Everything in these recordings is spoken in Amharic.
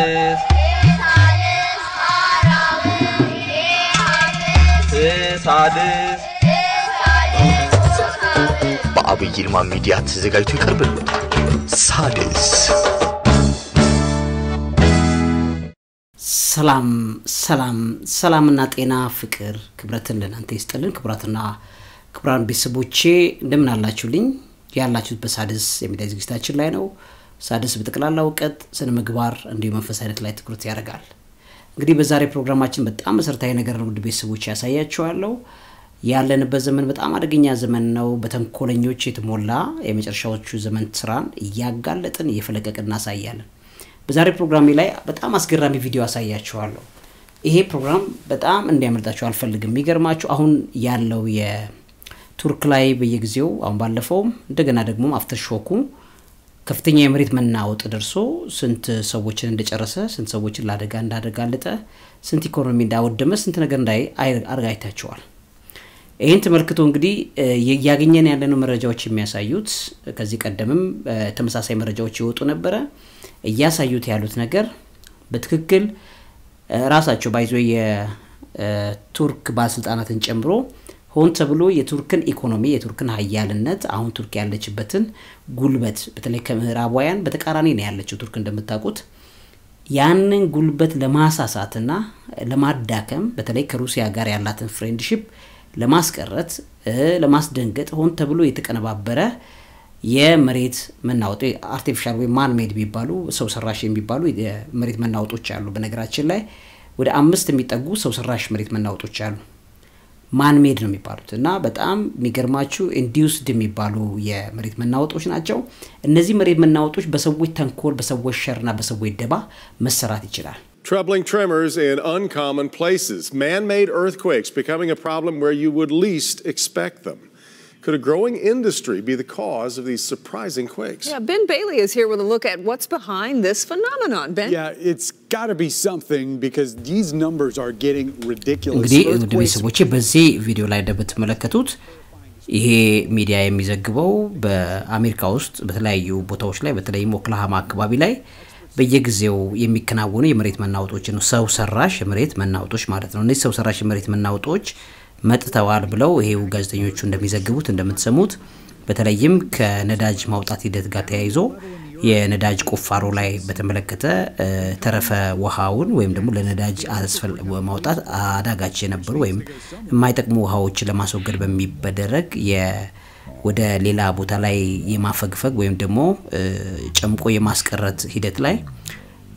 የሐርስ ሳድስ በአብይ ይልማ ሚዲያ ተዘጋጅቶ ይቀርብልዎታል። ሳድስ ሰላም ሰላም ሰላምና ጤና ፍቅር ክብረትን ለእናንተ ይስጥልን። ክቡራትና ክቡራን ቤተሰቦቼ እንደምን አላችሁልኝ? ያላችሁት በሳድስ የሚዲያ ዝግጅታችን ላይ ነው። ሳድስ በጠቅላላ እውቀት፣ ስነ ምግባር እንዲሁ መንፈስ ላይ ትኩረት ያደርጋል። እንግዲህ በዛሬ ፕሮግራማችን በጣም መሰረታዊ ነገር ውድ ቤተሰቦች ያሳያችኋለሁ። ያለንበት ዘመን በጣም አደገኛ ዘመን ነው። በተንኮለኞች የተሞላ የመጨረሻዎቹ ዘመን ስራን እያጋለጥን እየፈለቀቅን እናሳያለን። በዛሬ ፕሮግራሜ ላይ በጣም አስገራሚ ቪዲዮ አሳያችኋለሁ። ይሄ ፕሮግራም በጣም እንዲያመልጣችሁ አልፈልግም። የሚገርማችሁ አሁን ያለው የቱርክ ላይ በየጊዜው አሁን ባለፈውም እንደገና ደግሞ አፍተር ሾኩም ከፍተኛ የመሬት መናወጥ ደርሶ ስንት ሰዎችን እንደጨረሰ ስንት ሰዎችን ለአደጋ እንዳደጋለጠ ስንት ኢኮኖሚ እንዳወደመ ስንት ነገር እንዳይ አርጋይታቸዋል። ይህን ተመልክቶ እንግዲህ እያገኘን ያለነው መረጃዎች የሚያሳዩት ከዚህ ቀደምም ተመሳሳይ መረጃዎች ይወጡ ነበረ። እያሳዩት ያሉት ነገር በትክክል ራሳቸው ባይዞ የቱርክ ባለስልጣናትን ጨምሮ ሆን ተብሎ የቱርክን ኢኮኖሚ የቱርክን ሀያልነት አሁን ቱርክ ያለችበትን ጉልበት በተለይ ከምዕራባውያን በተቃራኒ ነው ያለችው ቱርክ እንደምታውቁት ያንን ጉልበት ለማሳሳትና ለማዳከም በተለይ ከሩሲያ ጋር ያላትን ፍሬንድሽፕ ለማስቀረት ለማስደንገጥ ሆን ተብሎ የተቀነባበረ የመሬት መናወጥ አርቲፊሻል ወይም ማንሜድ የሚባሉ ሰው ሰራሽ የሚባሉ የመሬት መናወጦች አሉ። በነገራችን ላይ ወደ አምስት የሚጠጉ ሰው ሰራሽ መሬት መናወጦች አሉ። ማንሜድ ነው የሚባሉት እና በጣም የሚገርማችሁ ኢንዲዩስድ የሚባሉ የመሬት መናወጦች ናቸው። እነዚህ መሬት መናወጦች በሰዎች ተንኮል፣ በሰዎች ሸርና በሰዎች ደባ መሰራት ይችላል። Troubling tremors in uncommon places, man made earthquakes becoming a problem where you would least expect them. Could a growing industry be the cause of these surprising quakes? Yeah, Ben Bailey is here with a look at what's behind this phenomenon, Ben. Yeah, it's got to be something because these numbers are getting ridiculous. እንግዲህ እንግዲህ ሰዎች በዚህ ቪዲዮ ላይ እንደምትመለከቱት ይሄ ሚዲያ የሚዘግበው በአሜሪካ ውስጥ በተለያዩ ቦታዎች ላይ በተለይም ኦክላሃማ አካባቢ ላይ በየጊዜው የሚከናወኑ የመሬት መናወጦች ነው። ሰው ሰራሽ የመሬት መናወጦች ማለት ነው። እነዚህ ሰው ሰራሽ የመሬት መናወጦች መጥተዋል ብለው ይሄው ጋዜጠኞቹ እንደሚዘግቡት እንደምትሰሙት በተለይም ከነዳጅ ማውጣት ሂደት ጋር ተያይዞ የነዳጅ ቁፋሮ ላይ በተመለከተ ተረፈ ውሃውን ወይም ደግሞ ለነዳጅ ማውጣት አዳጋች የነበሩ ወይም የማይጠቅሙ ውሃዎችን ለማስወገድ በሚደረግ ወደ ሌላ ቦታ ላይ የማፈግፈግ ወይም ደግሞ ጨምቆ የማስቀረት ሂደት ላይ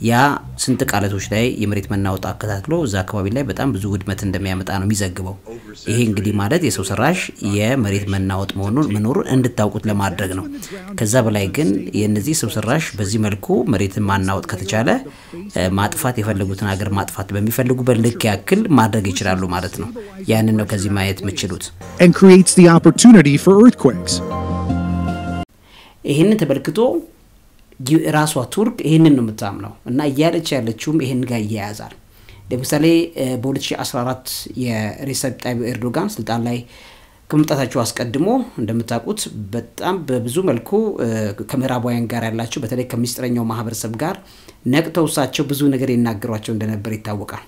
ያ ስንት ቃላቶች ላይ የመሬት መናወጥ አከታትሎ እዛ አካባቢ ላይ በጣም ብዙ ውድመት እንደሚያመጣ ነው የሚዘግበው። ይሄ እንግዲህ ማለት የሰው ሰራሽ የመሬት መናወጥ መሆኑን መኖሩን እንድታውቁት ለማድረግ ነው። ከዛ በላይ ግን የነዚህ ሰው ሰራሽ በዚህ መልኩ መሬትን ማናወጥ ከተቻለ ማጥፋት የፈለጉትን ሀገር ማጥፋት በሚፈልጉበት ልክ ያክል ማድረግ ይችላሉ ማለት ነው። ያንን ነው ከዚህ ማየት የምችሉት። ይህንን ተመልክቶ ራሷ ቱርክ ይህንን ነው የምታምነው እና እያለች ያለችውም ይህን ጋር እያያዛል። ለምሳሌ በ2014 የሬሰብ ጣይብ ኤርዶጋን ስልጣን ላይ ከመምጣታቸው አስቀድሞ እንደምታውቁት በጣም በብዙ መልኩ ከምዕራባውያን ጋር ያላቸው በተለይ ከሚስጥረኛው ማህበረሰብ ጋር ነቅተው እሳቸው ብዙ ነገር ይናገሯቸው እንደነበር ይታወቃል።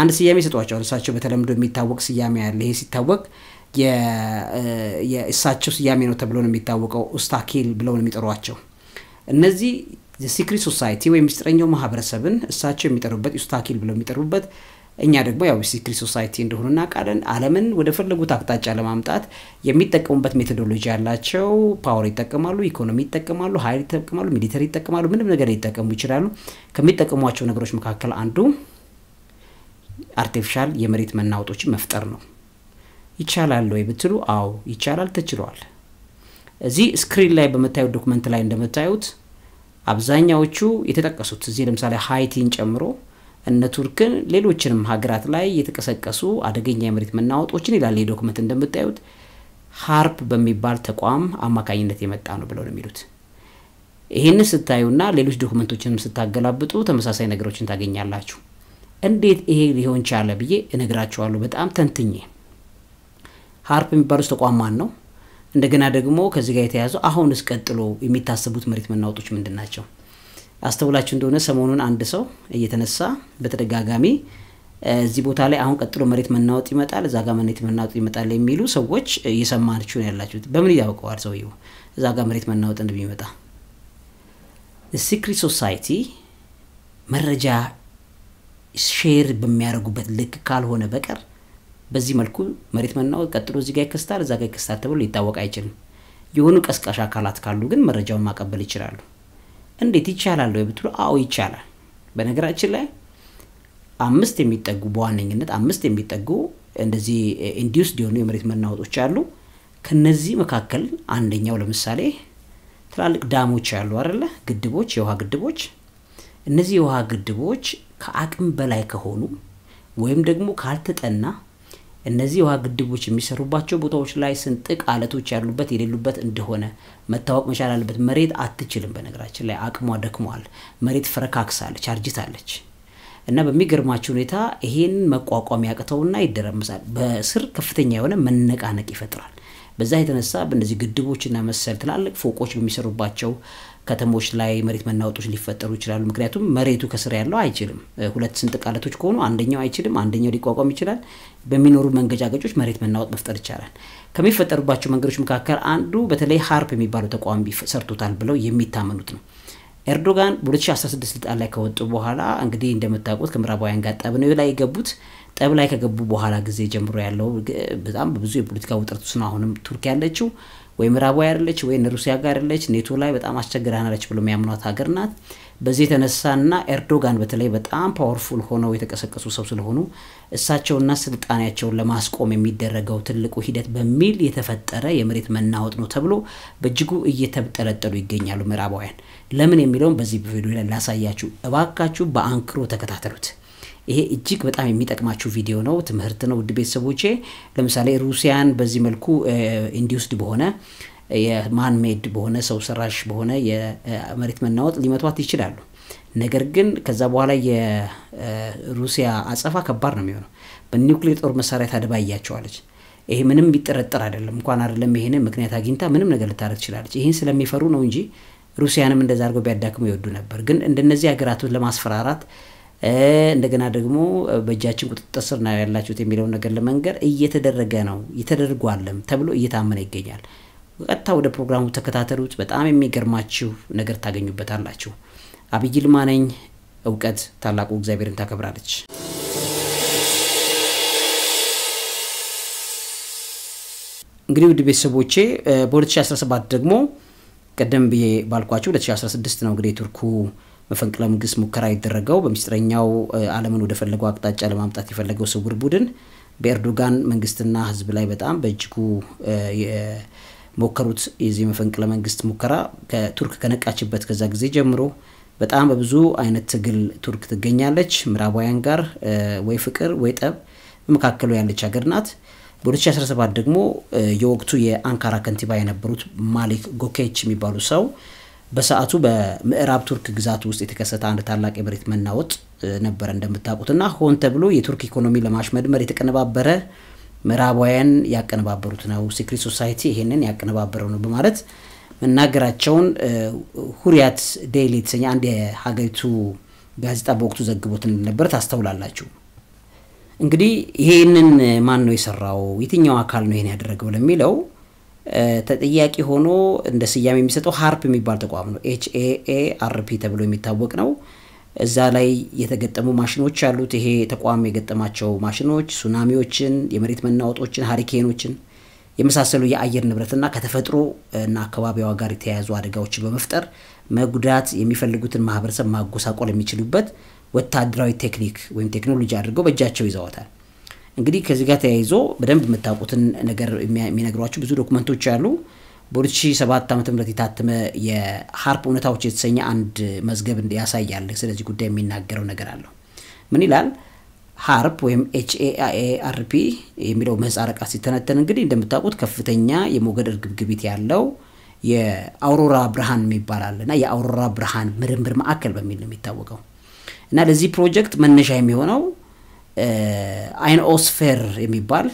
አንድ ስያሜ ይሰጧቸዋል። እሳቸው በተለምዶ የሚታወቅ ስያሜ ያለ። ይሄ ሲታወቅ የእሳቸው ስያሜ ነው ተብሎ ነው የሚታወቀው። ኡስታኪል ብለው ነው የሚጠሯቸው። እነዚህ ሲክሪት ሶሳይቲ ወይም ምስጢረኛው ማህበረሰብን እሳቸው የሚጠሩበት ዩስታኪል ብለው የሚጠሩበት እኛ ደግሞ ያው ሲክሪት ሶሳይቲ እንደሆኑ እናውቃለን። ዓለምን ወደ ፈለጉት አቅጣጫ ለማምጣት የሚጠቀሙበት ሜቶዶሎጂ ያላቸው ፓወር ይጠቀማሉ፣ ኢኮኖሚ ይጠቀማሉ፣ ሀይል ይጠቀማሉ፣ ሚሊተሪ ይጠቀማሉ፣ ምንም ነገር ሊጠቀሙ ይችላሉ። ከሚጠቀሟቸው ነገሮች መካከል አንዱ አርቲፊሻል የመሬት መናወጦችን መፍጠር ነው። ይቻላል ወይ ብትሉ፣ አዎ ይቻላል፣ ተችሏል። እዚህ ስክሪን ላይ በምታዩት ዶክመንት ላይ እንደምታዩት አብዛኛዎቹ የተጠቀሱት እዚህ ለምሳሌ ሀይቲን ጨምሮ እነ ቱርክን ሌሎችንም ሀገራት ላይ የተቀሰቀሱ አደገኛ የመሬት መናወጦችን ይላል ይህ ዶክመንት እንደምታዩት ሀርፕ በሚባል ተቋም አማካኝነት የመጣ ነው ብለው ነው የሚሉት። ይህን ስታዩና ሌሎች ዶክመንቶችንም ስታገላብጡ ተመሳሳይ ነገሮችን ታገኛላችሁ። እንዴት ይሄ ሊሆን ቻለ ብዬ እነግራችኋለሁ በጣም ተንትኜ። ሀርፕ የሚባሉት ተቋም ማን ነው? እንደገና ደግሞ ከዚህ ጋር የተያዙ አሁን ቀጥሎ የሚታሰቡት መሬት መናወጦች ምንድን ናቸው? አስተውላችሁ እንደሆነ ሰሞኑን አንድ ሰው እየተነሳ በተደጋጋሚ እዚህ ቦታ ላይ አሁን ቀጥሎ መሬት መናወጥ ይመጣል፣ እዛ ጋር መሬት መናወጥ ይመጣል የሚሉ ሰዎች እየሰማችሁ ነው ያላችሁት። በምን እያውቀዋል ሰውየው እዛ ጋር መሬት መናወጥ እንደሚመጣ? ሲክሪት ሶሳይቲ መረጃ ሼር በሚያደርጉበት ልክ ካልሆነ በቀር በዚህ መልኩ መሬት መናወጥ ቀጥሎ እዚህ ጋር ይከስታል፣ እዛ ጋር ይከስታል ተብሎ ሊታወቅ አይችልም። የሆኑ ቀስቃሽ አካላት ካሉ ግን መረጃውን ማቀበል ይችላሉ። እንዴት ይቻላል ወይ ብትሉ፣ አዎ ይቻላል። በነገራችን ላይ አምስት የሚጠጉ በዋነኝነት አምስት የሚጠጉ እንደዚህ ኢንዲውስድ የሆኑ የመሬት መናወጦች አሉ። ከነዚህ መካከል አንደኛው ለምሳሌ ትላልቅ ዳሞች ያሉ አይደለ፣ ግድቦች፣ የውሃ ግድቦች። እነዚህ የውሃ ግድቦች ከአቅም በላይ ከሆኑ ወይም ደግሞ ካልተጠና እነዚህ የውሃ ግድቦች የሚሰሩባቸው ቦታዎች ላይ ስንጥቅ አለቶች ያሉበት የሌሉበት እንደሆነ መታወቅ መቻል አለበት። መሬት አትችልም። በነገራችን ላይ አቅሟ ደክሟል። መሬት ፈረካክሳለች፣ አርጅታለች። እና በሚገርማቸው ሁኔታ ይሄን መቋቋም ያቅተውና ይደረምሳል። በስር ከፍተኛ የሆነ መነቃነቅ ይፈጥራል። በዛ የተነሳ በእነዚህ ግድቦችና መሰል ትላልቅ ፎቆች በሚሰሩባቸው ከተሞች ላይ መሬት መናወጦች ሊፈጠሩ ይችላሉ። ምክንያቱም መሬቱ ከስር ያለው አይችልም። ሁለት ስንጥቅ አለቶች ከሆኑ አንደኛው አይችልም፣ አንደኛው ሊቋቋም ይችላል። በሚኖሩ መንገጫገጮች መሬት መናወጥ መፍጠር ይቻላል። ከሚፈጠሩባቸው መንገዶች መካከል አንዱ በተለይ ሀርፕ የሚባለው ተቋም ሰርቶታል ብለው የሚታመኑት ነው። ኤርዶጋን በ2016 ስልጣን ላይ ከወጡ በኋላ እንግዲህ እንደምታውቁት ከምዕራባውያን ጋር ጠብ ነው ላይ የገቡት ጠብ ላይ ከገቡ በኋላ ጊዜ ጀምሮ ያለው በጣም ብዙ የፖለቲካ ውጥረት ውስጥ ነው አሁንም ቱርክ ያለችው። ወይ ምዕራባዊ ያለች ወይ ሩሲያ ጋር ያለች ኔቶ ላይ በጣም አስቸግረናለች ብሎ የሚያምኗት ሀገር ናት። በዚህ የተነሳና ኤርዶጋን በተለይ በጣም ፓወርፉል ሆነው የተቀሰቀሱ ሰው ስለሆኑ እሳቸውና ስልጣኔያቸውን ለማስቆም የሚደረገው ትልቁ ሂደት በሚል የተፈጠረ የመሬት መናወጥ ነው ተብሎ በእጅጉ እየተጠለጠሉ ይገኛሉ ምዕራባውያን። ለምን የሚለውም በዚህ ቪዲዮ ላይ ላሳያችሁ። እባካችሁ በአንክሮ ተከታተሉት። ይሄ እጅግ በጣም የሚጠቅማችሁ ቪዲዮ ነው፣ ትምህርት ነው። ውድ ቤተሰቦቼ ለምሳሌ ሩሲያን በዚህ መልኩ ኢንዲውስድ በሆነ የማንሜድ በሆነ ሰው ሰራሽ በሆነ የመሬት መናወጥ ሊመቷት ይችላሉ። ነገር ግን ከዛ በኋላ የሩሲያ አጸፋ ከባድ ነው የሚሆነው። በኒውክሌር ጦር መሳሪያ እያቸዋለች። ይሄ ምንም ቢጠረጠር አይደለም። እንኳን አይደለም ይሄን ምክንያት አግኝታ ምንም ነገር ልታደርግ ትችላለች። ይህን ስለሚፈሩ ነው እንጂ ሩሲያንም እንደዛ አድርገው ቢያዳክሙ ይወዱ ነበር። ግን እንደነዚህ ሀገራቱን ለማስፈራራት እንደገና ደግሞ በእጃችን ቁጥጥር ስር ነው ያላችሁት የሚለውን ነገር ለመንገር እየተደረገ ነው እየተደርጓለም ተብሎ እየታመነ ይገኛል። ቀጥታ ወደ ፕሮግራሙ ተከታተሉት። በጣም የሚገርማችሁ ነገር ታገኙበታላችሁ። አብይ ይልማ ነኝ። እውቀት ታላቁ እግዚአብሔርን ታከብራለች። እንግዲህ ውድ ቤተሰቦቼ በ2017 ደግሞ ቀደም ብዬ ባልኳቸው 2016 ነው እንግዲህ የቱርኩ መፈንቅለ መንግስት ሙከራ በሚስጥረኛው አለምን ወደ ወደፈለገው አቅጣጫ ለማምጣት የፈለገው ስውር ቡድን በኤርዶጋን መንግስትና ህዝብ ላይ በጣም በእጅጉ የሞከሩት የዚህ መፈንቅለ መንግስት ሙከራ ከቱርክ ከነቃችበት ከዛ ጊዜ ጀምሮ በጣም በብዙ አይነት ትግል ቱርክ ትገኛለች። ምዕራባውያን ጋር ወይ ፍቅር ወይ ጠብ በመካከሉ ያለች ሀገር ናት። በ2017 ደግሞ የወቅቱ የአንካራ ከንቲባ የነበሩት ማሊክ ጎኬች የሚባሉ ሰው በሰዓቱ በምዕራብ ቱርክ ግዛት ውስጥ የተከሰተ አንድ ታላቅ የመሬት መናወጥ ነበረ እንደምታውቁትና ሆን ተብሎ የቱርክ ኢኮኖሚ ለማሽመድመር የተቀነባበረ ምዕራባውያን ያቀነባበሩት ነው፣ ሲክሪት ሶሳይቲ ይሄንን ያቀነባበረው ነው በማለት መናገራቸውን ሁሪያት ዴይሊ የተሰኘ አንድ የሀገሪቱ ጋዜጣ በወቅቱ ዘግቦት እንደነበረ ታስተውላላችሁ። እንግዲህ ይሄንን ማን ነው የሰራው? የትኛው አካል ነው ይሄን ያደረገው ለሚለው ተጠያቂ ሆኖ እንደ ስያሜ የሚሰጠው ሀርፕ የሚባል ተቋም ነው። ኤች ኤ አርፒ ተብሎ የሚታወቅ ነው። እዛ ላይ የተገጠሙ ማሽኖች አሉት። ይሄ ተቋም የገጠማቸው ማሽኖች ሱናሚዎችን፣ የመሬት መናወጦችን፣ ሀሪኬኖችን የመሳሰሉ የአየር ንብረትና ከተፈጥሮ እና አካባቢዋ ጋር የተያያዙ አደጋዎችን በመፍጠር መጉዳት የሚፈልጉትን ማህበረሰብ ማጎሳቆል የሚችሉበት ወታደራዊ ቴክኒክ ወይም ቴክኖሎጂ አድርገው በእጃቸው ይዘዋታል። እንግዲህ ከዚህ ጋር ተያይዞ በደንብ የምታውቁትን ነገር የሚነግሯቸው ብዙ ዶክመንቶች አሉ። በ2007 ዓ ም የታተመ የሀርፕ እውነታዎች የተሰኘ አንድ መዝገብ ያሳያል። ስለዚህ ጉዳይ የሚናገረው ነገር አለው። ምን ይላል? ሀርፕ ወይም ኤችኤአኤአርፒ የሚለው ምህጻረ ቃል ሲተነተን እንግዲህ እንደምታውቁት ከፍተኛ የሞገድ እርግብግቢት ያለው የአውሮራ ብርሃን የሚባል አለ እና የአውሮራ ብርሃን ምርምር ማዕከል በሚል ነው የሚታወቀው እና ለዚህ ፕሮጀክት መነሻ የሚሆነው አይንኦስፌር የሚባል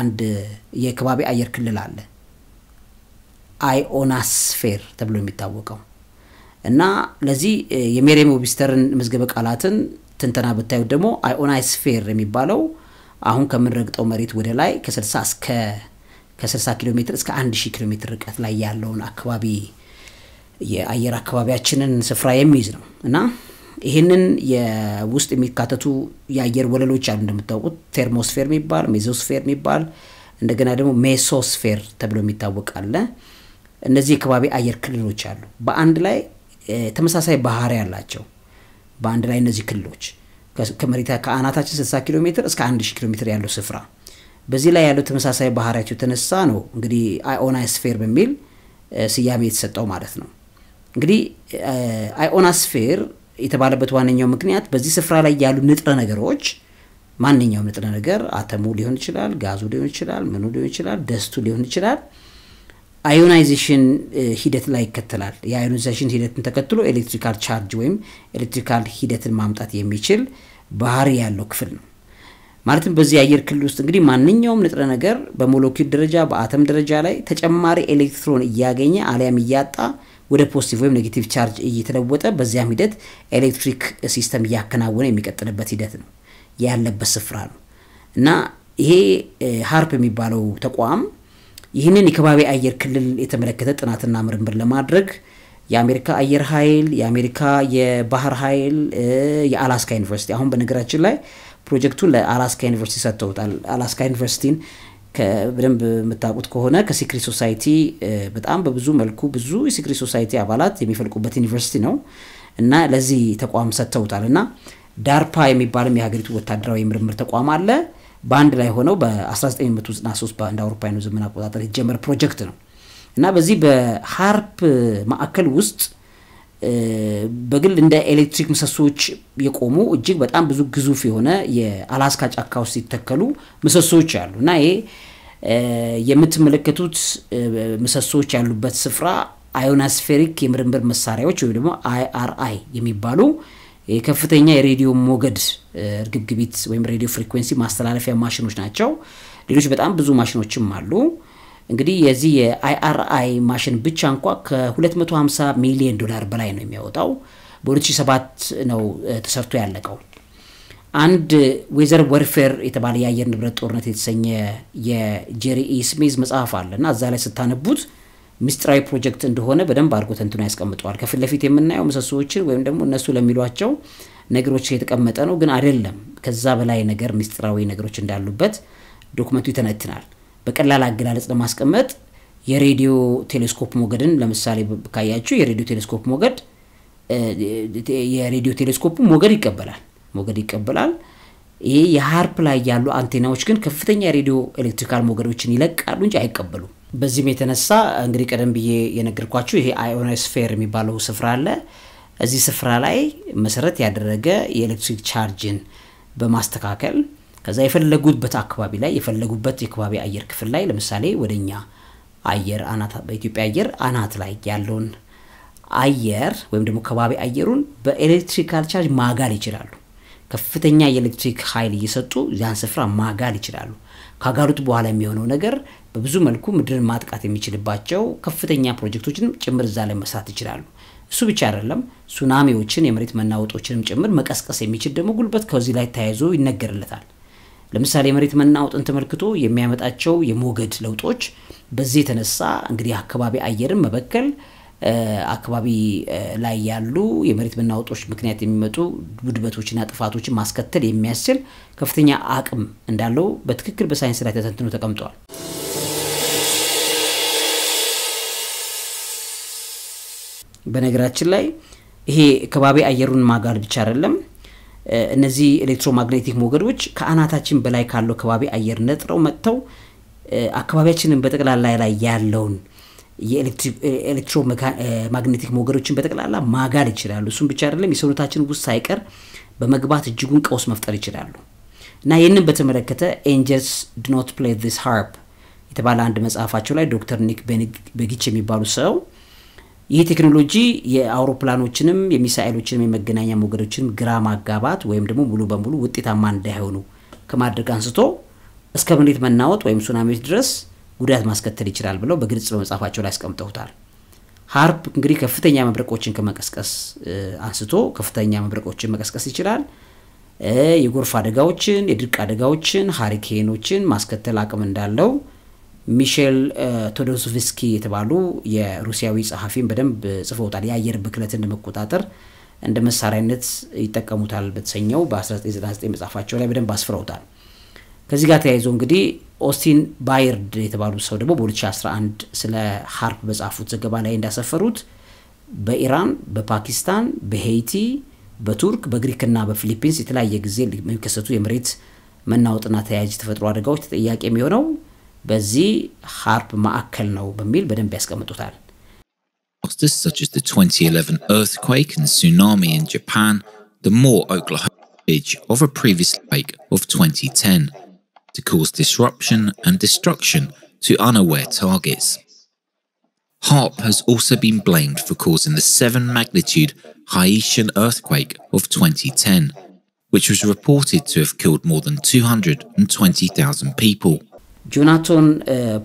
አንድ የከባቢ አየር ክልል አለ አይኦናስፌር ተብሎ የሚታወቀው እና ለዚህ የሜሪየም ዌብስተርን መዝገበ ቃላትን ትንተና ብታዩ ደግሞ አይኦናስፌር የሚባለው አሁን ከምንረግጠው መሬት ወደ ላይ ከ60 እስከ ከ60 ኪሎ ሜትር እስከ 1000 ኪሎ ሜትር ርቀት ላይ ያለውን አካባቢ የአየር አካባቢያችንን ስፍራ የሚይዝ ነው እና ይህንን ውስጥ የሚካተቱ የአየር ወለሎች አሉ። እንደምታውቁት ቴርሞስፌር የሚባል ሜዞስፌር የሚባል እንደገና ደግሞ ሜሶስፌር ተብሎ የሚታወቅ አለ። እነዚህ የከባቢ አየር ክልሎች አሉ። በአንድ ላይ ተመሳሳይ ባህሪ ያላቸው በአንድ ላይ እነዚህ ክልሎች ከመሬት ከአናታችን 60 ኪሎ ሜትር እስከ 1000 ኪሎ ሜትር ያለው ስፍራ በዚህ ላይ ያለው ተመሳሳይ ባህሪያቸው የተነሳ ነው እንግዲህ ስፌር በሚል ስያሜ የተሰጠው ማለት ነው። እንግዲህ ስፌር የተባለበት ዋነኛው ምክንያት በዚህ ስፍራ ላይ ያሉ ንጥረ ነገሮች ማንኛውም ንጥረ ነገር አተሙ ሊሆን ይችላል፣ ጋዙ ሊሆን ይችላል፣ ምኑ ሊሆን ይችላል፣ ደስቱ ሊሆን ይችላል አዮናይዜሽን ሂደት ላይ ይከተላል። የአዮናይዜሽን ሂደትን ተከትሎ ኤሌክትሪካል ቻርጅ ወይም ኤሌክትሪካል ሂደትን ማምጣት የሚችል ባህሪ ያለው ክፍል ነው። ማለትም በዚህ አየር ክልል ውስጥ እንግዲህ ማንኛውም ንጥረ ነገር በሞለኪል ደረጃ በአተም ደረጃ ላይ ተጨማሪ ኤሌክትሮን እያገኘ አሊያም እያጣ ወደ ፖዚቲቭ ወይም ኔጌቲቭ ቻርጅ እየተለወጠ በዚያም ሂደት ኤሌክትሪክ ሲስተም እያከናወነ የሚቀጥልበት ሂደት ነው ያለበት ስፍራ ነው እና ይሄ ሀርፕ የሚባለው ተቋም ይህንን የከባቢ አየር ክልል የተመለከተ ጥናትና ምርምር ለማድረግ የአሜሪካ አየር ኃይል፣ የአሜሪካ የባህር ኃይል፣ የአላስካ ዩኒቨርሲቲ አሁን በነገራችን ላይ ፕሮጀክቱን ለአላስካ ዩኒቨርሲቲ ሰጥተውታል። አላስካ ዩኒቨርሲቲን በደንብ የምታውቁት ከሆነ ከሲክሪት ሶሳይቲ በጣም በብዙ መልኩ ብዙ የሲክሪት ሶሳይቲ አባላት የሚፈልቁበት ዩኒቨርሲቲ ነው እና ለዚህ ተቋም ሰጥተውታል እና ዳርፓ የሚባልም የሀገሪቱ ወታደራዊ የምርምር ተቋም አለ። በአንድ ላይ ሆነው በ1993 በአንድ አውሮፓውያኑ ዘመን አቆጣጠር የጀመር ፕሮጀክት ነው እና በዚህ በሀርፕ ማዕከል ውስጥ በግል እንደ ኤሌክትሪክ ምሰሶዎች የቆሙ እጅግ በጣም ብዙ ግዙፍ የሆነ የአላስካ ጫካ ውስጥ ይተከሉ ምሰሶዎች አሉ እና ይሄ የምትመለከቱት ምሰሶዎች ያሉበት ስፍራ አዮናስፌሪክ የምርምር መሳሪያዎች ወይም ደግሞ አይአርአይ የሚባሉ ከፍተኛ የሬዲዮ ሞገድ እርግብግቢት ወይም ሬዲዮ ፍሪኩዌንሲ ማስተላለፊያ ማሽኖች ናቸው። ሌሎች በጣም ብዙ ማሽኖችም አሉ። እንግዲህ የዚህ የአይአርአይ ማሽን ብቻ እንኳ ከ250 ሚሊዮን ዶላር በላይ ነው የሚያወጣው። በ2007 ነው ተሰርቶ ያለቀው። አንድ ዌዘር ወርፌር የተባለ የአየር ንብረት ጦርነት የተሰኘ የጄሪ ኢስሜዝ መጽሐፍ አለ እና እዛ ላይ ስታነቡት ምስጢራዊ ፕሮጀክት እንደሆነ በደንብ አድርጎ ተንትኖ ያስቀምጠዋል። ከፊት ለፊት የምናየው ምሰሶዎችን ወይም ደግሞ እነሱ ለሚሏቸው ነገሮች የተቀመጠ ነው፣ ግን አይደለም። ከዛ በላይ ነገር ምስጢራዊ ነገሮች እንዳሉበት ዶክመንቱ ይተነትናል። በቀላል አገላለጽ ለማስቀመጥ የሬዲዮ ቴሌስኮፕ ሞገድን ለምሳሌ ካያችሁ የሬዲዮ ቴሌስኮፕ ሞገድ የሬዲዮ ቴሌስኮፕ ሞገድ ይቀበላል ሞገድ ይቀበላል። ይሄ የሀርፕ ላይ ያሉ አንቴናዎች ግን ከፍተኛ የሬዲዮ ኤሌክትሪካል ሞገዶችን ይለቃሉ እንጂ አይቀበሉም። በዚህም የተነሳ እንግዲህ ቀደም ብዬ የነገርኳችሁ ይሄ አዮናስፌር የሚባለው ስፍራ አለ። እዚህ ስፍራ ላይ መሰረት ያደረገ የኤሌክትሪክ ቻርጅን በማስተካከል ከዛ የፈለጉበት አካባቢ ላይ የፈለጉበት የከባቢ አየር ክፍል ላይ ለምሳሌ ወደኛ አየር አናት በኢትዮጵያ አየር አናት ላይ ያለውን አየር ወይም ደግሞ ከባቢ አየሩን በኤሌክትሪካል ቻርጅ ማጋል ይችላሉ። ከፍተኛ የኤሌክትሪክ ኃይል እየሰጡ ያን ስፍራ ማጋል ይችላሉ። ካጋሉት በኋላ የሚሆነው ነገር በብዙ መልኩ ምድርን ማጥቃት የሚችልባቸው ከፍተኛ ፕሮጀክቶችንም ጭምር እዛ ላይ መስራት ይችላሉ። እሱ ብቻ አይደለም፣ ሱናሚዎችን የመሬት መናወጦችንም ጭምር መቀስቀስ የሚችል ደግሞ ጉልበት ከዚህ ላይ ተያይዞ ይነገርለታል። ለምሳሌ የመሬት መናወጥን ተመልክቶ የሚያመጣቸው የሞገድ ለውጦች በዚህ የተነሳ እንግዲህ አካባቢ አየርን መበከል አካባቢ ላይ ያሉ የመሬት መናወጦች ምክንያት የሚመጡ ውድበቶችና ጥፋቶችን ማስከተል የሚያስችል ከፍተኛ አቅም እንዳለው በትክክል በሳይንስ ላይ ተተንትኖ ተቀምጠዋል። በነገራችን ላይ ይሄ ከባቢ አየሩን ማጋል ብቻ አይደለም እነዚህ ኤሌክትሮማግኔቲክ ሞገዶች ከአናታችን በላይ ካለው ከባቢ አየር ነጥረው መጥተው አካባቢያችንን በጠቅላላ ላይ ያለውን የኤሌክትሮማግኔቲክ ሞገዶችን በጠቅላላ ማጋድ ይችላሉ። እሱም ብቻ አይደለም የሰውነታችን ውስጥ ሳይቀር በመግባት እጅጉን ቀውስ መፍጠር ይችላሉ እና ይህንን በተመለከተ ኤንጀልስ ድኖት ፕሌይ ዚስ ሃርፕ የተባለ አንድ መጽሐፋቸው ላይ ዶክተር ኒክ በጊች የሚባሉ ሰው ይህ ቴክኖሎጂ የአውሮፕላኖችንም የሚሳኤሎችንም የመገናኛ ሞገዶችንም ግራ ማጋባት ወይም ደግሞ ሙሉ በሙሉ ውጤታማ እንዳይሆኑ ከማድረግ አንስቶ እስከ መሬት መናወጥ ወይም ሱናሚዎች ድረስ ጉዳት ማስከተል ይችላል ብለው በግልጽ በመጽሐፋቸው ላይ አስቀምጠውታል። ሀርፕ እንግዲህ ከፍተኛ መብረቆችን ከመቀስቀስ አንስቶ ከፍተኛ መብረቆችን መቀስቀስ ይችላል። የጎርፍ አደጋዎችን፣ የድርቅ አደጋዎችን፣ ሀሪኬኖችን ማስከተል አቅም እንዳለው ሚሼል ቶዶስቭስኪ የተባሉ የሩሲያዊ ጸሐፊን በደንብ ጽፈውታል። የአየር ብክለትን ለመቆጣጠር እንደ መሳሪያነት ይጠቀሙታል በተሰኘው በ1999 መጽሐፋቸው ላይ በደንብ አስፍረውታል። ከዚህ ጋር ተያይዞ እንግዲህ ኦስቲን ባይርድ የተባሉ ሰው ደግሞ በ2011 ስለ ሀርፕ በጻፉት ዘገባ ላይ እንዳሰፈሩት በኢራን፣ በፓኪስታን፣ በሄይቲ፣ በቱርክ፣ በግሪክና በፊሊፒንስ የተለያየ ጊዜ የሚከሰቱ የመሬት መናወጥና ተያያዥ ተፈጥሮ አደጋዎች ተጠያቂ የሚሆነው በዚህ ሀርፕ ማዕከል ነው በሚል በደንብ ያስቀምጡታል። Disasters such as the 2011 earthquake and tsunami in Japan, the more Oklahoma footage of a previous quake of 2010 to cause disruption and destruction to unaware targets. HARP has also been blamed for causing the 7 magnitude Haitian earthquake of 2010, which was reported to have killed more than 220,000 people. ጆናቶን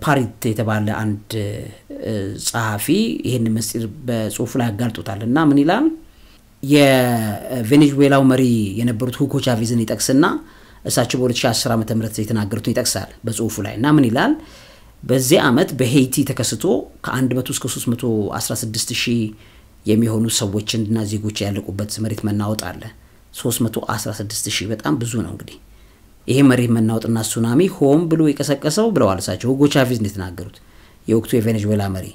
ፓሪት የተባለ አንድ ጸሐፊ ይህን ምስጢር በጽሁፉ ላይ አጋልጦታል እና ምን ይላል? የቬኔዙዌላው መሪ የነበሩት ሁጎ ቻቬዝን ይጠቅስና እሳቸው በ2010 ዓ ም የተናገሩትን ይጠቅሳል በጽሁፉ ላይ እና ምን ይላል? በዚህ ዓመት በሄይቲ ተከስቶ ከ መቶ እስከ 316 ሺህ የሚሆኑ ሰዎችና ዜጎች ያለቁበት መሬት መናወጥ አለ። 316 ሺህ በጣም ብዙ ነው እንግዲህ ይሄ መሬት መናወጥና ሱናሚ ሆም ብሎ የቀሰቀሰው ብለዋል እሳቸው ሁጎ ቻቪዝ እንደተናገሩት የወቅቱ የቬኔዙዌላ መሪ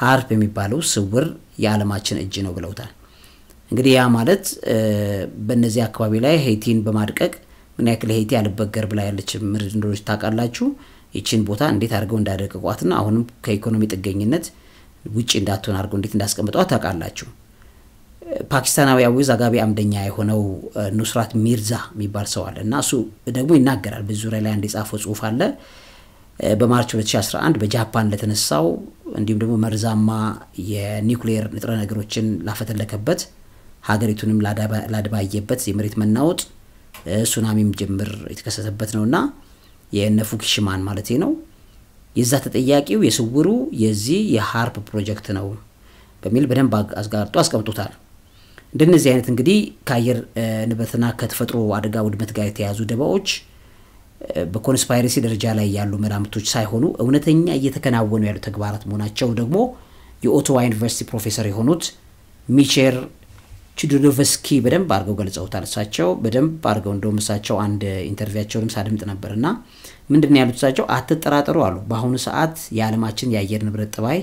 ሀርፕ የሚባለው ስውር የዓለማችን እጅ ነው ብለውታል። እንግዲህ ያ ማለት በእነዚህ አካባቢ ላይ ሄይቲን በማድቀቅ ምን ያክል ሄይቲ አልበገር ብላ ያለች ምድር እንደሆነች ታውቃላችሁ። ይችን ቦታ እንዴት አድርገው እንዳደቀቋትና አሁንም ከኢኮኖሚ ጥገኝነት ውጭ እንዳትሆን አድርገው እንዴት እንዳስቀምጧት ታውቃላችሁ። ፓኪስታናዊያዊ ዘጋቢ አምደኛ የሆነው ኑስራት ሚርዛ የሚባል ሰው አለ እና እሱ ደግሞ ይናገራል። በዚህ ላይ አንድ የጻፈው ጽሁፍ አለ። በማርች 2011 በጃፓን ለተነሳው እንዲሁም ደግሞ መርዛማ የኒውክሌር ንጥረ ነገሮችን ላፈተለከበት ሀገሪቱንም ላድባየበት የመሬት መናወጥ ሱናሚም ጭምር የተከሰተበት ነው እና የነ ፉኩሺማን ማለት ነው። የዛ ተጠያቂው የስውሩ የዚህ የሀርፕ ፕሮጀክት ነው በሚል በደንብ አስጋርጦ አስቀምጦታል። እንደነዚህ አይነት እንግዲህ ከአየር ንብረትና ከተፈጥሮ አደጋ ውድመት ጋር የተያዙ ደባዎች በኮንስፓይረሲ ደረጃ ላይ ያሉ መላምቶች ሳይሆኑ እውነተኛ እየተከናወኑ ያሉ ተግባራት መሆናቸው ደግሞ የኦቶዋ ዩኒቨርሲቲ ፕሮፌሰር የሆኑት ሚቼር ቺዶዶቨስኪ በደንብ አድርገው ገልጸውታል። እሳቸው በደንብ አድርገው እንደውም እሳቸው አንድ ኢንተርቪያቸውንም ሳድምጥ ነበር ምንድን ያሉት እሳቸው አትጠራጠሩ አሉ። በአሁኑ ሰዓት የዓለማችን የአየር ንብረት ጥባይ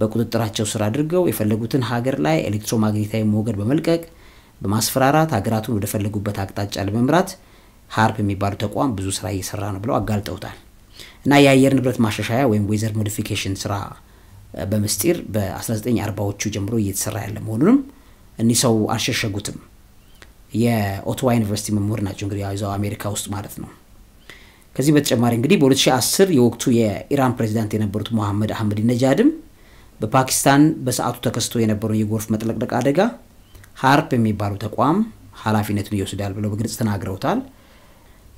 በቁጥጥራቸው ስር አድርገው የፈለጉትን ሀገር ላይ ኤሌክትሮማግኔታዊ ሞገድ በመልቀቅ በማስፈራራት ሀገራቱን ወደፈለጉበት አቅጣጫ ለመምራት ሀርፕ የሚባሉ ተቋም ብዙ ስራ እየሰራ ነው ብለው አጋልጠውታል። እና የአየር ንብረት ማሻሻያ ወይም ዌዘር ሞዲፊኬሽን ስራ በምስጢር በ1940ዎቹ ጀምሮ እየተሰራ ያለ መሆኑንም እኒህ ሰው አልሸሸጉትም። የኦቶዋ ዩኒቨርሲቲ መምህር ናቸው እንግዲህ እዛው አሜሪካ ውስጥ ማለት ነው። ከዚህ በተጨማሪ እንግዲህ በ2010 የወቅቱ የኢራን ፕሬዚዳንት የነበሩት መሐመድ አህመድ ነጃድም በፓኪስታን በሰዓቱ ተከስቶ የነበረው የጎርፍ መጥለቅለቅ አደጋ ሀርፕ የሚባለው ተቋም ኃላፊነቱን ይወስዳል ብለው በግልጽ ተናግረውታል።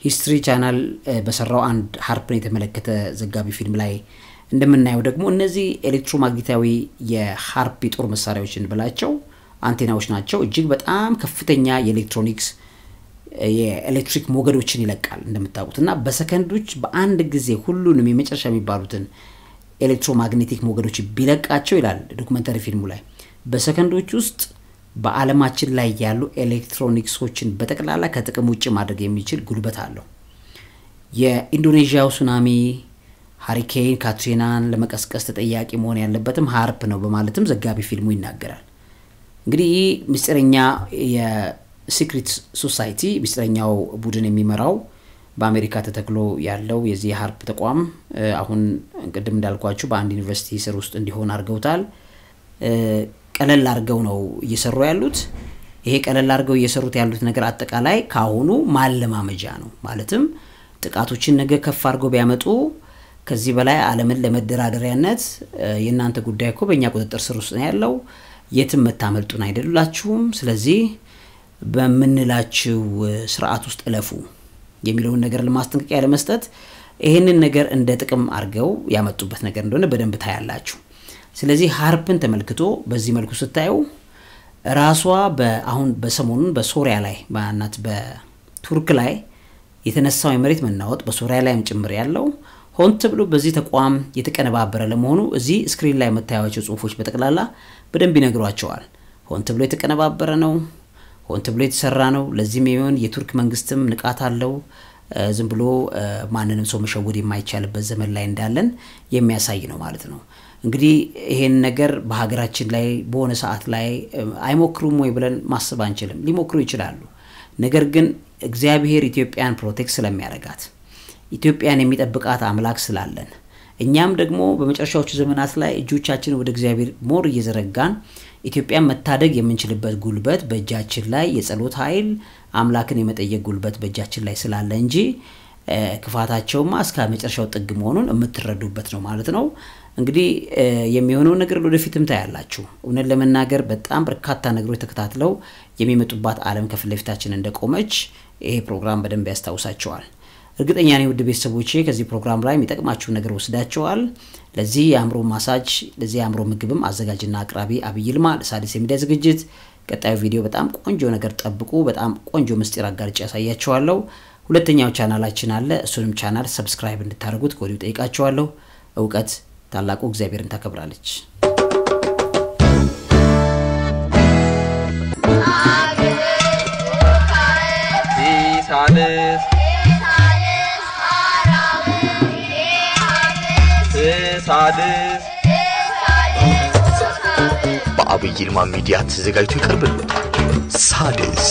ሂስትሪ ቻናል በሰራው አንድ ሀርፕን የተመለከተ ዘጋቢ ፊልም ላይ እንደምናየው ደግሞ እነዚህ ኤሌክትሮማግኔታዊ የሀርፕ የጦር መሳሪያዎችን ብላቸው አንቴናዎች ናቸው። እጅግ በጣም ከፍተኛ የኤሌክትሮኒክስ የኤሌክትሪክ ሞገዶችን ይለቃል እንደምታውቁት እና በሰከንዶች በአንድ ጊዜ ሁሉንም የመጨረሻ የሚባሉትን ኤሌክትሮማግኔቲክ ሞገዶች ቢለቃቸው ይላል ዶክመንተሪ ፊልሙ ላይ በሰከንዶች ውስጥ በአለማችን ላይ ያሉ ኤሌክትሮኒክሶችን በጠቅላላ ከጥቅም ውጭ ማድረግ የሚችል ጉልበት አለው። የኢንዶኔዥያው ሱናሚ ሀሪኬን ካትሪናን ለመቀስቀስ ተጠያቂ መሆን ያለበትም ሀርፕ ነው በማለትም ዘጋቢ ፊልሙ ይናገራል። እንግዲህ ይህ ምስጢረኛ የሲክሪት ሶሳይቲ ምስጢረኛው ቡድን የሚመራው በአሜሪካ ተተክሎ ያለው የዚህ የሀርፕ ተቋም አሁን ቅድም እንዳልኳችሁ በአንድ ዩኒቨርሲቲ ስር ውስጥ እንዲሆን አድርገውታል። ቀለል አድርገው ነው እየሰሩ ያሉት። ይሄ ቀለል አድርገው እየሰሩት ያሉት ነገር አጠቃላይ ከአሁኑ ማለማመጃ ነው። ማለትም ጥቃቶችን ነገ ከፍ አድርገው ቢያመጡ ከዚህ በላይ አለምን ለመደራደሪያነት የእናንተ ጉዳይ እኮ በእኛ ቁጥጥር ስር ውስጥ ነው ያለው፣ የትም መታመልጡን አይደላችሁም። ስለዚህ በምንላችው ስርዓት ውስጥ እለፉ የሚለውን ነገር ለማስጠንቀቂያ ለመስጠት ይህንን ነገር እንደ ጥቅም አድርገው ያመጡበት ነገር እንደሆነ በደንብ ታያላችሁ። ስለዚህ ሀርፕን ተመልክቶ በዚህ መልኩ ስታየው ራሷ አሁን በሰሞኑን በሶሪያ ላይ ናት በቱርክ ላይ የተነሳው የመሬት መናወጥ በሶሪያ ላይም ጭምር ያለው ሆን ተብሎ በዚህ ተቋም የተቀነባበረ ለመሆኑ እዚህ ስክሪን ላይ የምታያቸው ጽሁፎች በጠቅላላ በደንብ ይነግሯቸዋል። ሆን ተብሎ የተቀነባበረ ነው። ሆን ተብሎ የተሰራ ነው። ለዚህም የሚሆን የቱርክ መንግስትም ንቃት አለው። ዝም ብሎ ማንንም ሰው መሸወድ የማይቻልበት ዘመን ላይ እንዳለን የሚያሳይ ነው ማለት ነው። እንግዲህ ይሄን ነገር በሀገራችን ላይ በሆነ ሰዓት ላይ አይሞክሩም ወይ ብለን ማሰብ አንችልም። ሊሞክሩ ይችላሉ። ነገር ግን እግዚአብሔር ኢትዮጵያን ፕሮቴክት ስለሚያደርጋት ኢትዮጵያን የሚጠብቃት አምላክ ስላለን እኛም ደግሞ በመጨረሻዎቹ ዘመናት ላይ እጆቻችን ወደ እግዚአብሔር ሞር እየዘረጋን ኢትዮጵያን መታደግ የምንችልበት ጉልበት በእጃችን ላይ የጸሎት ኃይል አምላክን የመጠየቅ ጉልበት በእጃችን ላይ ስላለ እንጂ ክፋታቸውማ እስከ መጨረሻው ጥግ መሆኑን የምትረዱበት ነው ማለት ነው። እንግዲህ የሚሆነው ነገር ወደፊትም ታያላችሁ። እውነት ለመናገር በጣም በርካታ ነገሮች ተከታትለው የሚመጡባት ዓለም ከፊት ለፊታችን እንደቆመች ይሄ ፕሮግራም በደንብ ያስታውሳቸዋል። እርግጠኛ ነኝ ውድ ቤተሰቦቼ ከዚህ ፕሮግራም ላይ የሚጠቅማችሁ ነገር ወስዳችኋል። ለዚህ የአእምሮ ማሳጅ ለዚህ የአእምሮ ምግብም አዘጋጅና አቅራቢ አብይ ይልማ ለሣድስ የሚዲያ ዝግጅት። ቀጣዩ ቪዲዮ በጣም ቆንጆ ነገር ጠብቁ። በጣም ቆንጆ ምስጢር አጋርጭ ያሳያችኋለሁ። ሁለተኛው ቻናላችን አለ። እሱንም ቻናል ሰብስክራይብ እንድታደርጉት ከወዲሁ ጠይቃችኋለሁ። እውቀት ታላቁ እግዚአብሔርን ታከብራለች። ሳልስ በአብይ ይልማ ሚዲያ ተዘጋጅቶ ይቀርብልታል። ሳድስ